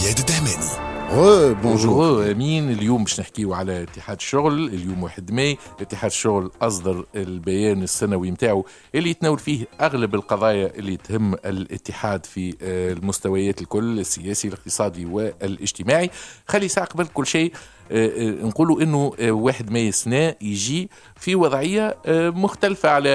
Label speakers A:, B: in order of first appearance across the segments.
A: زياد الدهماني بونجور امين اليوم باش نحكيو على اتحاد الشغل اليوم 1 ماي اتحاد الشغل اصدر البيان السنوي نتاعو اللي يتناول فيه اغلب القضايا اللي تهم الاتحاد في آه، المستويات الكل السياسي الاقتصادي والاجتماعي خلي ساعه قبل كل شيء آه، آه، نقولوا انه واحد ماي سنة يجي في وضعيه مختلفه على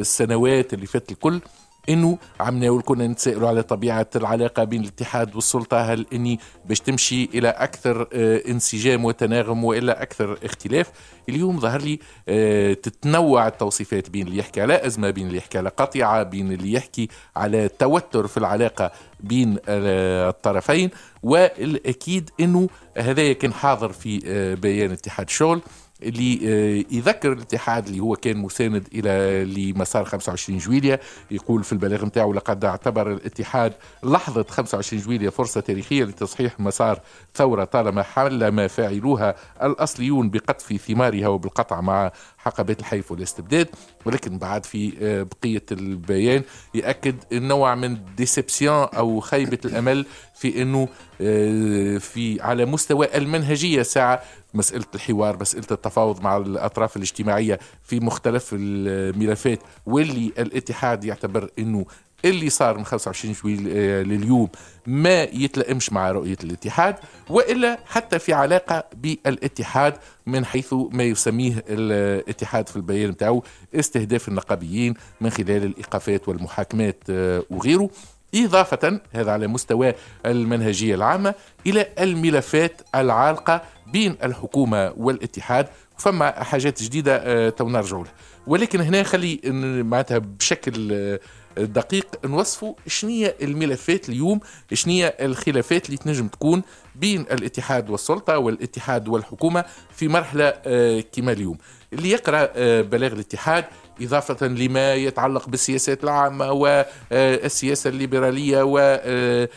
A: السنوات اللي فاتت الكل انه عم ناول كنا نتسائلوا على طبيعه العلاقه بين الاتحاد والسلطه هل اني باش تمشي الى اكثر آه، انسجام وتناغم والا اكثر اختلاف اليوم ظهر لي آه، تتنوع التوصيفات بين اللي يحكي على ازمه بين اللي يحكي على قطيعه بين اللي يحكي على توتر في العلاقه بين آه، الطرفين والاكيد انه هذا كان حاضر في بيان اتحاد شول اللي آه، يذكر الاتحاد اللي هو كان مساند الى لمسار 25 جويليا يقول في البلاغ نتاعو لقد اعتبر الاتحاد لحظه 25 جويليا فرصه تاريخيه لتصحيح مسار ثوره طالما حل ما فعلوها الاصليون بقطف ثمارها وبالقطع مع حقبات الحيف والاستبداد ولكن بعد في آه، بقيه البيان ياكد النوع من ديسبسيون او خيبه الامل في انه آه، في على مستوى المنهجيه ساعه مسألة الحوار مسألة التفاوض مع الأطراف الاجتماعية في مختلف الملفات واللي الاتحاد يعتبر أنه اللي صار من 25 جويل آه، لليوم ما يتلائمش مع رؤية الاتحاد وإلا حتى في علاقة بالاتحاد من حيث ما يسميه الاتحاد في البيان بتاعه استهداف النقابيين من خلال الإيقافات والمحاكمات آه، وغيره إضافة هذا على مستوى المنهجية العامة إلى الملفات العالقة بين الحكومة والاتحاد فما حاجات جديدة آه، تو لها ولكن هنا خلي معناتها بشكل آه، الدقيق نوصفوا شنية الملفات اليوم شنية الخلافات اللي تنجم تكون بين الاتحاد والسلطة والاتحاد والحكومة في مرحلة آه، كما اليوم اللي يقرأ آه، بلاغ الاتحاد إضافة لما يتعلق بالسياسات العامة والسياسة آه، الليبرالية وما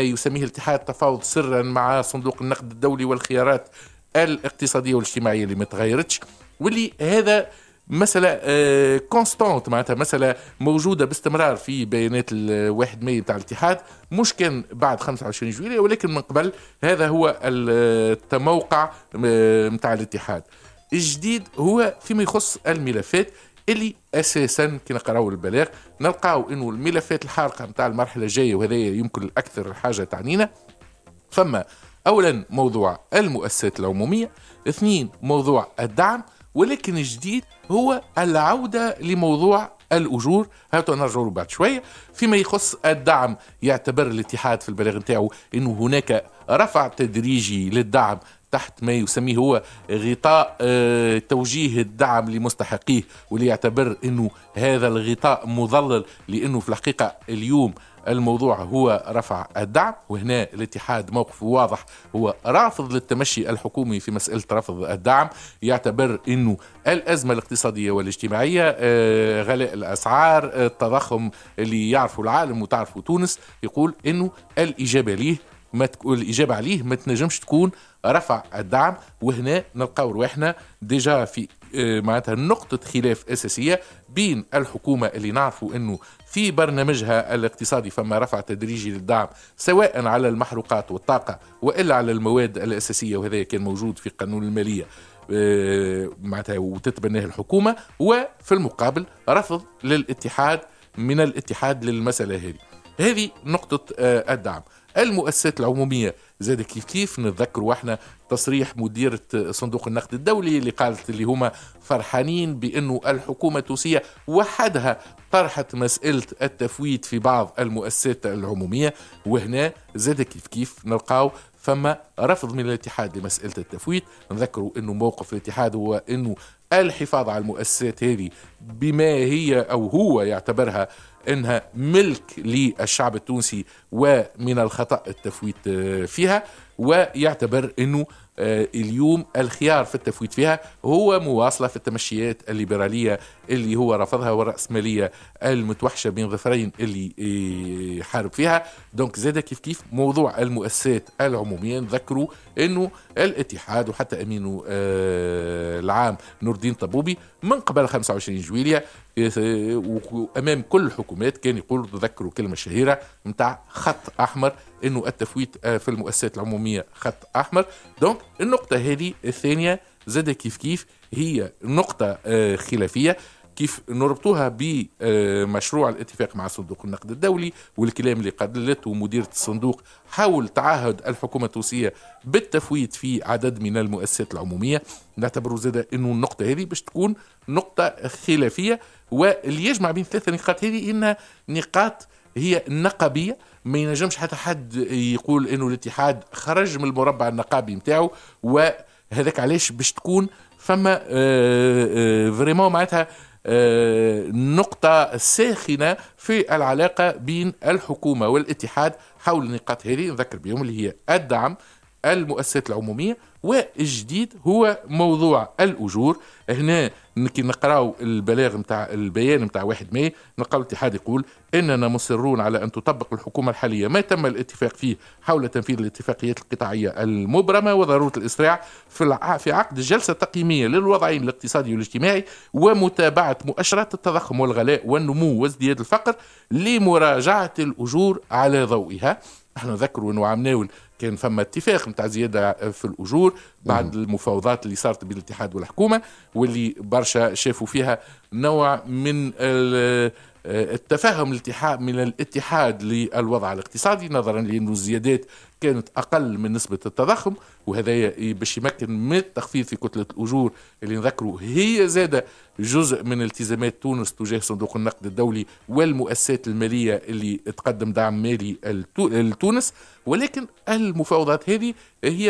A: يسميه الاتحاد تفاوض سرا مع صندوق النقد الدولي والخيارات الاقتصادية والاجتماعية اللي ما تغيرتش واللي هذا مسألة كونستانت آه، معناتها مسألة موجودة باستمرار في بيانات الواحد ماي بتاع الاتحاد مش كان بعد 25 جويلية ولكن من قبل هذا هو التموقع آه، متاع الاتحاد الجديد هو فيما يخص الملفات اللي اساسا كي نقراو البلاغ نلقاو انه الملفات الحارقه نتاع المرحله الجايه وهذا يمكن اكثر حاجه تعنينا فما اولا موضوع المؤسسات العموميه اثنين موضوع الدعم ولكن الجديد هو العودة لموضوع الأجور هاتوا نرجعوا بعد شوية فيما يخص الدعم يعتبر الاتحاد في البلاغ نتاعو أنه هناك رفع تدريجي للدعم تحت ما يسميه هو غطاء آه، توجيه الدعم لمستحقيه واللي يعتبر انه هذا الغطاء مظلل لانه في الحقيقه اليوم الموضوع هو رفع الدعم وهنا الاتحاد موقفه واضح هو رافض للتمشي الحكومي في مسألة رفض الدعم يعتبر أنه الأزمة الاقتصادية والاجتماعية آه، غلاء الأسعار آه، التضخم اللي يعرفه العالم وتعرفه تونس يقول أنه الإجابة ليه ما تكون الإجابة عليه ما تنجمش تكون رفع الدعم وهنا نلقاو روحنا ديجا في آه، معناتها نقطة خلاف أساسية بين الحكومة اللي نعرفوا أنه في برنامجها الاقتصادي فما رفع تدريجي للدعم سواء على المحروقات والطاقة وإلا على المواد الأساسية وهذا كان موجود في قانون المالية آه، معناتها وتتبناه الحكومة وفي المقابل رفض للاتحاد من الاتحاد للمسألة هذه هذه نقطة آه، الدعم المؤسسات العموميه زاد كيف كيف نتذكروا احنا تصريح مديرة صندوق النقد الدولي اللي قالت اللي هما فرحانين بأنه الحكومة التونسية وحدها طرحت مسألة التفويت في بعض المؤسسات العمومية وهنا زاد كيف كيف نلقاو فما رفض من الاتحاد لمسألة التفويت نذكروا أنه موقف الاتحاد هو أنه الحفاظ على المؤسسات هذه بما هي أو هو يعتبرها أنها ملك للشعب التونسي ومن الخطأ التفويت فيها ويعتبر أنه آه، اليوم الخيار في التفويت فيها هو مواصله في التمشيات الليبراليه اللي هو رفضها والراسماليه المتوحشه بين ظفرين اللي يحارب آه، فيها دونك زاد كيف كيف موضوع المؤسسات العموميه نذكروا انه الاتحاد وحتى امينه آه، العام نور الدين طبوبي من قبل 25 جويليا وامام كل الحكومات كان يقول تذكروا كلمه شهيره نتاع خط احمر انه التفويت في المؤسسات العموميه خط احمر دونك النقطة هذه الثانية زاد كيف كيف هي نقطة آه، خلافية كيف نربطوها بمشروع الاتفاق مع صندوق النقد الدولي والكلام اللي قدلته مديرة الصندوق حول تعهد الحكومة التونسية بالتفويت في عدد من المؤسسات العمومية نعتبروا زادة أنه النقطة هذه باش تكون نقطة خلافية واللي يجمع بين ثلاثة نقاط هذه إنها نقاط هي نقبية ما ينجمش حتى حد يقول انه الاتحاد خرج من المربع النقابي نتاعو وهذاك علاش باش تكون فما فريمون آه، آه، معناتها آه، نقطة ساخنة في العلاقة بين الحكومة والاتحاد حول النقاط هذه نذكر بهم اللي هي الدعم المؤسسات العمومية والجديد هو موضوع الأجور هنا كي نقراو البلاغ نتاع البيان نتاع 1 ماي نلقاو الاتحاد يقول اننا مصرون على ان تطبق الحكومه الحاليه ما تم الاتفاق فيه حول تنفيذ الاتفاقيات القطاعيه المبرمه وضروره الاسراع في في عقد جلسه تقييميه للوضعين الاقتصادي والاجتماعي ومتابعه مؤشرات التضخم والغلاء والنمو وازدياد الفقر لمراجعه الاجور على ضوئها احنا انه عم ناول كان فما اتفاق نتاع زياده في الاجور بعد المفاوضات اللي صارت بين الاتحاد والحكومه واللي برشا شافوا فيها نوع من آه، التفاهم الاتحاد من الاتحاد للوضع الاقتصادي نظرا لانه الزيادات كانت اقل من نسبه التضخم وهذا باش يمكن من التخفيض في كتله الاجور اللي نذكروا هي زاده جزء من التزامات تونس تجاه صندوق النقد الدولي والمؤسسات الماليه اللي تقدم دعم مالي لتونس ولكن المفاوضات هذه هي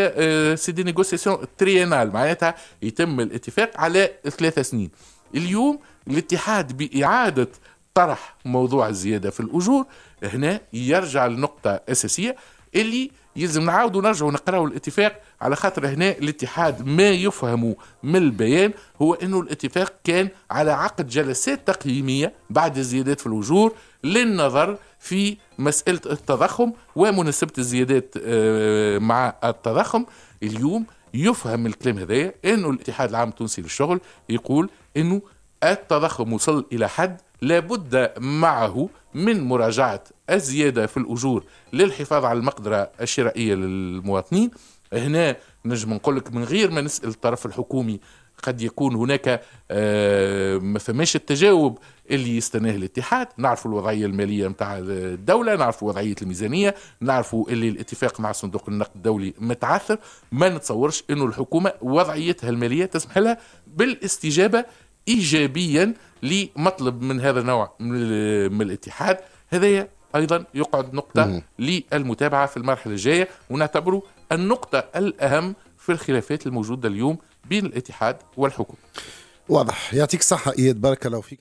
A: سي دي نيغوسيسيون ترينال معناتها يتم الاتفاق على ثلاثة سنين اليوم الاتحاد باعاده طرح موضوع الزياده في الاجور هنا يرجع لنقطه اساسيه اللي يلزم نعاودوا نرجعوا نقراوا الاتفاق على خاطر هنا الاتحاد ما يفهموا من البيان هو انه الاتفاق كان على عقد جلسات تقييميه بعد الزيادات في الاجور للنظر في مساله التضخم ومناسبه الزيادات آه، مع التضخم اليوم يفهم من الكلام هذايا انه الاتحاد العام التونسي للشغل يقول انه التضخم وصل الى حد لابد معه من مراجعة الزيادة في الأجور للحفاظ على المقدرة الشرائية للمواطنين هنا نجم نقول لك من غير ما نسأل الطرف الحكومي قد يكون هناك آه، ما فماش التجاوب اللي يستناه الاتحاد نعرفوا الوضعيه الماليه نتاع الدوله نعرفوا وضعيه الميزانيه نعرفوا اللي الاتفاق مع صندوق النقد الدولي متعثر ما نتصورش انه الحكومه وضعيتها الماليه تسمح لها بالاستجابه ايجابيا لمطلب من هذا النوع من الاتحاد هذا ايضا يقعد نقطه للمتابعه في المرحله الجايه ونعتبره النقطه الاهم في الخلافات الموجوده اليوم بين الاتحاد والحكم واضح يعطيك الصحه اياد بارك الله فيك